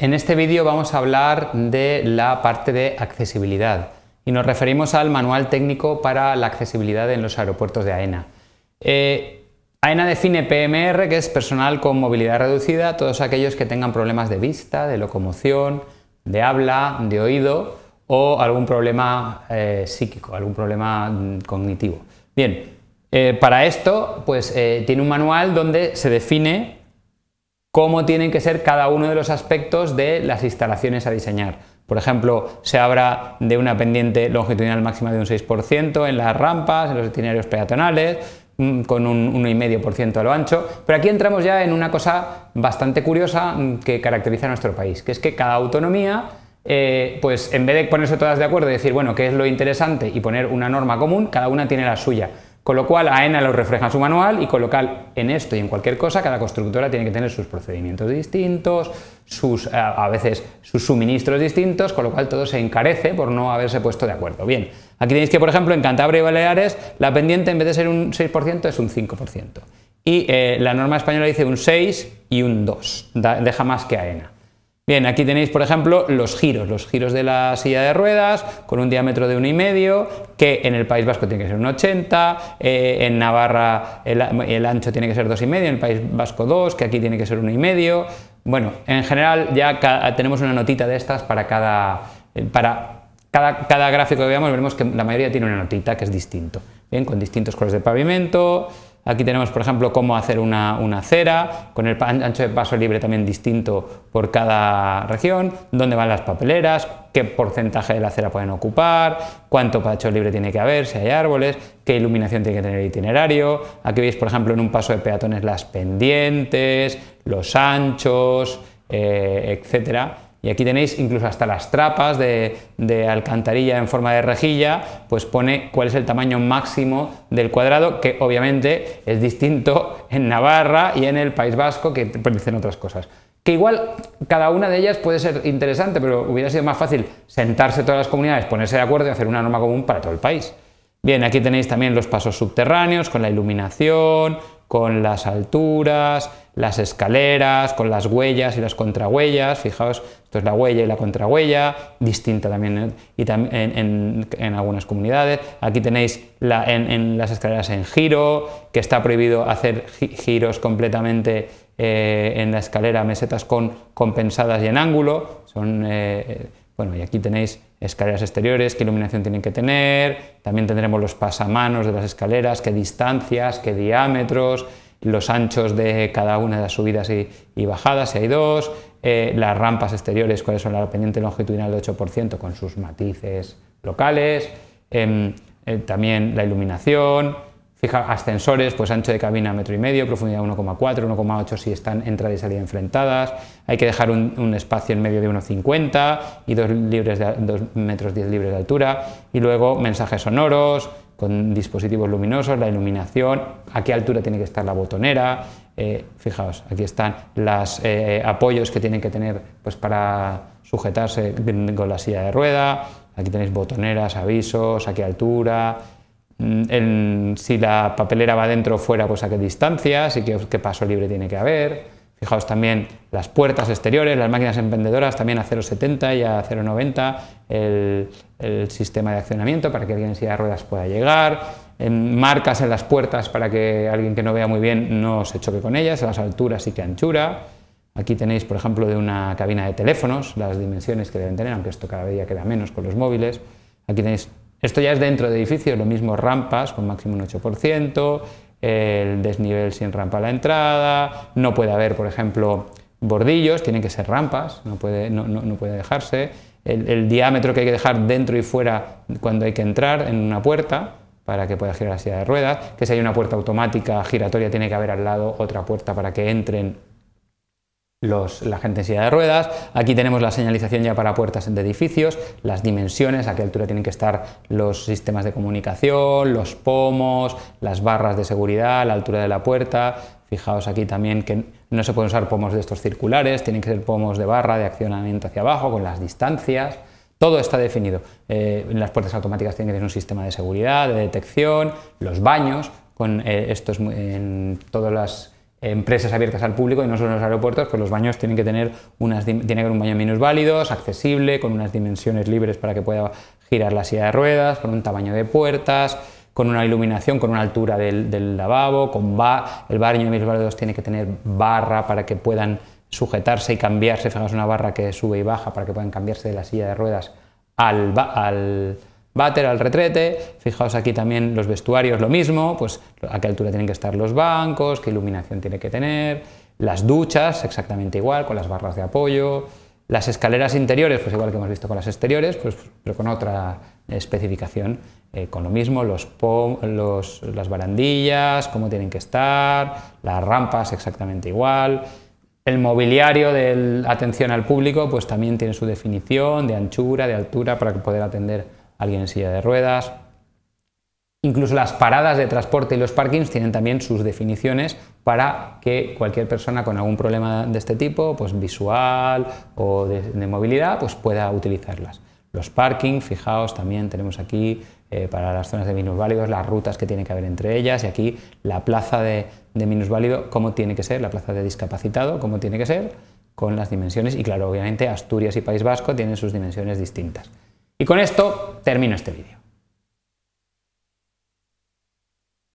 En este vídeo vamos a hablar de la parte de accesibilidad y nos referimos al manual técnico para la accesibilidad en los aeropuertos de AENA. Eh, AENA define PMR, que es personal con movilidad reducida, todos aquellos que tengan problemas de vista, de locomoción, de habla, de oído o algún problema eh, psíquico, algún problema mm, cognitivo. Bien, eh, para esto, pues tiene un manual donde se define cómo tienen que ser cada uno de los aspectos de las instalaciones a diseñar. Por ejemplo, se habla de una pendiente longitudinal máxima de un 6% en las rampas, en los itinerarios peatonales, mm, con un 1,5% a lo ancho. Pero aquí entramos ya en una cosa bastante curiosa mm, que caracteriza a nuestro país, que es que cada autonomía eh, pues en vez de ponerse todas de acuerdo y decir, bueno, qué es lo interesante y poner una norma común, cada una tiene la suya. Con lo cual, AENA lo refleja en su manual y con lo cual, en esto y en cualquier cosa, cada constructora tiene que tener sus procedimientos distintos, sus, eh, a veces sus suministros distintos, con lo cual todo se encarece por no haberse puesto de acuerdo. Bien, aquí tenéis que, por ejemplo, en Cantabria y Baleares, la pendiente en vez de ser un 6% es un 5%. Y eh, la norma española dice un 6 y un 2, deja más que AENA. Bien, aquí tenéis, por ejemplo, los giros, los giros de la silla de ruedas con un diámetro de 1,5, que en el País Vasco tiene que ser 1,80, eh, en Navarra el, ancho tiene que ser 2,5, en el País Vasco 2, que aquí tiene que ser 1,5. Bueno, en general ya tenemos una notita de estas para cada, eh, para cada, gráfico que veamos, veremos que la mayoría tiene una notita que es distinto, bien, con distintos colores de pavimento, Aquí tenemos, por ejemplo, cómo hacer una, una con el ancho de paso libre también distinto por cada región, dónde van las papeleras, qué porcentaje de la cera pueden ocupar, cuánto paso libre tiene que haber, si hay árboles, qué iluminación tiene que tener el itinerario. Aquí veis, por ejemplo, en un paso de peatones las pendientes, los anchos, eh, etcétera y aquí tenéis incluso hasta las trapas de, alcantarilla en forma de rejilla, pues pone cuál es el tamaño máximo del cuadrado, que obviamente es distinto en Navarra y en el País Vasco, que pues, dicen otras cosas. Que igual cada una de ellas puede ser interesante, pero hubiera sido más fácil sentarse todas las comunidades, ponerse de acuerdo y hacer una norma común para todo el país. Bien, aquí tenéis también los pasos subterráneos con la iluminación, con las alturas, las escaleras, con las huellas y las contrahuellas. Fijaos, esto es la huella y la contrahuella, distinta también en, y también en, algunas comunidades. Aquí tenéis las escaleras en giro, que está prohibido hacer giros completamente eh, en la escalera, mesetas con compensadas y en ángulo. Son. Eh, bueno, y aquí tenéis escaleras exteriores, qué iluminación tienen que tener, también tendremos los pasamanos de las escaleras, qué distancias, qué diámetros, los anchos de cada una de las subidas y, bajadas, si hay dos, eh, las rampas exteriores, cuáles son la pendiente longitudinal de 8% con sus matices locales, em, eh, también la iluminación, Fijaos, ascensores, pues ancho de cabina metro y medio, profundidad 1,4, 1,8 si están entrada y salida enfrentadas. Hay que dejar un, espacio en medio de 1,50 y 2 libres metros 10 libres de altura. Y luego mensajes sonoros con dispositivos luminosos, la iluminación, a qué altura tiene que estar la botonera. Eh, fijaos, aquí están los eh, apoyos que tienen que tener pues, para sujetarse con la silla de rueda. Aquí tenéis botoneras, avisos, a qué altura, Mm, si la papelera va dentro o fuera, pues a qué distancias y qué, paso libre tiene que haber. Fijaos también las puertas exteriores, las máquinas emprendedoras también a 0,70 y a 0,90, el, el, sistema de accionamiento para que alguien en silla de ruedas pueda llegar, em, marcas en las puertas para que alguien que no vea muy bien no se choque con ellas, las alturas y qué anchura. Aquí tenéis, por ejemplo, de una cabina de teléfonos, las dimensiones que deben tener, aunque esto cada día queda menos con los móviles. Aquí tenéis esto ya es dentro de edificios, lo mismo rampas con máximo un 8%, el desnivel sin rampa a la entrada, no puede haber, por ejemplo, bordillos, tienen que ser rampas, no puede, no, puede dejarse, el, el, diámetro que hay que dejar dentro y fuera cuando hay que entrar en una puerta para que pueda girar la silla de ruedas, que si hay una puerta automática giratoria tiene que haber al lado otra puerta para que entren la gente de ruedas, aquí tenemos la señalización ya para puertas de edificios, las dimensiones, a qué altura tienen que estar los sistemas de comunicación, los pomos, las barras de seguridad, la altura de la puerta. Fijaos aquí también que no se pueden usar pomos de estos circulares, tienen que ser pomos de barra, de accionamiento hacia abajo, con las distancias. Todo está definido. Eh, las puertas automáticas tienen que ser un sistema de seguridad, de detección, los baños, con eh, estos en todas las empresas abiertas al público y no solo en los aeropuertos, pues los baños tienen que tener unas, que un baño menos válidos, accesible, con unas dimensiones libres para que pueda girar la silla de ruedas, con un tamaño de puertas, con una iluminación, con una altura del, lavabo, con va el baño de válidos tiene que tener barra para que puedan sujetarse y cambiarse, fijaos una barra que sube y baja para que puedan cambiarse de la silla de ruedas al, al bater al retrete, fijaos aquí también los vestuarios, lo mismo, pues a qué altura tienen que estar los bancos, qué iluminación tiene que tener, las duchas exactamente igual, con las barras de apoyo, las escaleras interiores, pues igual que hemos visto con las exteriores, pues, pero con otra especificación, eh, con lo mismo, los, las barandillas, cómo tienen que estar, las rampas exactamente igual. El mobiliario de atención al público pues también tiene su definición de anchura, de altura para poder atender alguien en silla de ruedas. Incluso las paradas de transporte y los parkings tienen también sus definiciones para que cualquier persona con algún problema de este tipo, pues visual o de, movilidad, pues pueda utilizarlas. Los parkings, fijaos, también tenemos aquí eh, para las zonas de minusválidos las rutas que tiene que haber entre ellas y aquí la plaza de, de minusválido, cómo tiene que ser, la plaza de discapacitado, cómo tiene que ser, con las dimensiones y claro, obviamente Asturias y País Vasco tienen sus dimensiones distintas. Y con esto termino este vídeo.